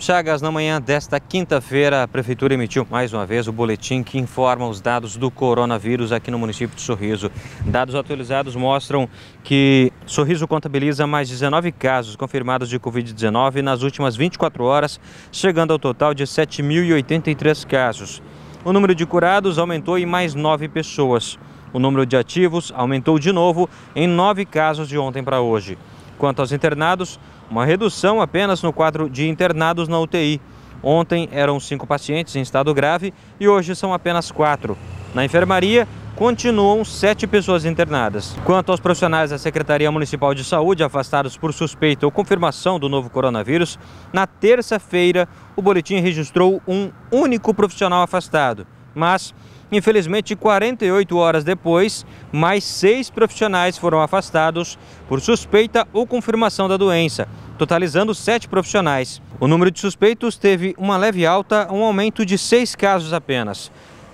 Chagas, na manhã desta quinta-feira, a Prefeitura emitiu mais uma vez o boletim que informa os dados do coronavírus aqui no município de Sorriso. Dados atualizados mostram que Sorriso contabiliza mais 19 casos confirmados de Covid-19 nas últimas 24 horas, chegando ao total de 7.083 casos. O número de curados aumentou em mais 9 pessoas. O número de ativos aumentou de novo em 9 casos de ontem para hoje. Quanto aos internados, uma redução apenas no quadro de internados na UTI. Ontem eram cinco pacientes em estado grave e hoje são apenas quatro. Na enfermaria, continuam sete pessoas internadas. Quanto aos profissionais da Secretaria Municipal de Saúde afastados por suspeita ou confirmação do novo coronavírus, na terça-feira o boletim registrou um único profissional afastado, mas Infelizmente, 48 horas depois, mais seis profissionais foram afastados por suspeita ou confirmação da doença, totalizando sete profissionais. O número de suspeitos teve uma leve alta, um aumento de seis casos apenas.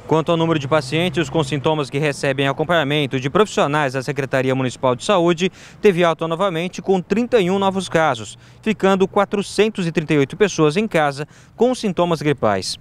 Quanto ao número de pacientes com sintomas que recebem acompanhamento de profissionais da Secretaria Municipal de Saúde, teve alta novamente com 31 novos casos, ficando 438 pessoas em casa com sintomas gripais.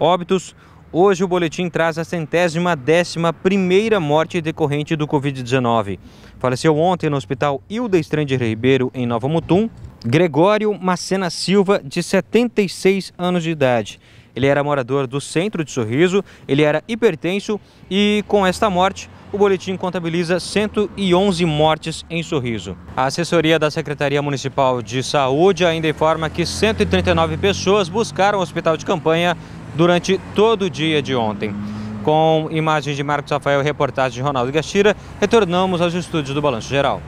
Óbitos Hoje o boletim traz a centésima décima primeira morte decorrente do Covid-19. Faleceu ontem no hospital Hilda Stranger Ribeiro, em Nova Mutum, Gregório Macena Silva, de 76 anos de idade. Ele era morador do centro de Sorriso, ele era hipertenso e com esta morte o boletim contabiliza 111 mortes em Sorriso. A assessoria da Secretaria Municipal de Saúde ainda informa que 139 pessoas buscaram o hospital de campanha durante todo o dia de ontem. Com imagens de Marcos Rafael e reportagem de Ronaldo Gastira, retornamos aos estúdios do Balanço Geral.